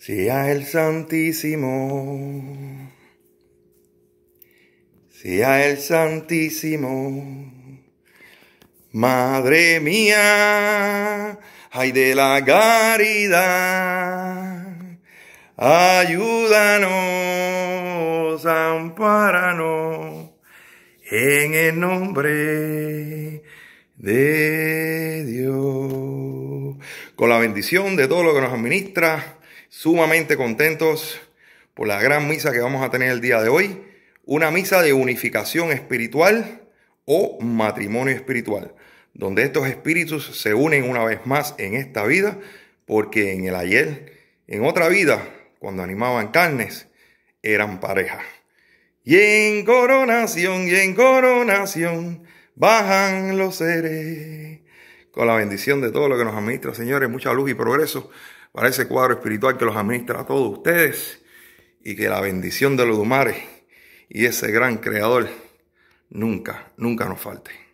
Sea el Santísimo. Sea el Santísimo. Madre mía, ay de la caridad, ayúdanos, ampáranos, en el nombre de Dios. Con la bendición de todo lo que nos administra sumamente contentos por la gran misa que vamos a tener el día de hoy. Una misa de unificación espiritual o matrimonio espiritual, donde estos espíritus se unen una vez más en esta vida, porque en el ayer, en otra vida, cuando animaban carnes, eran pareja. Y en coronación, y en coronación, bajan los seres. Con la bendición de todo lo que nos administra, señores, mucha luz y progreso para ese cuadro espiritual que los administra a todos ustedes y que la bendición de los Dumares y ese gran creador nunca, nunca nos falte.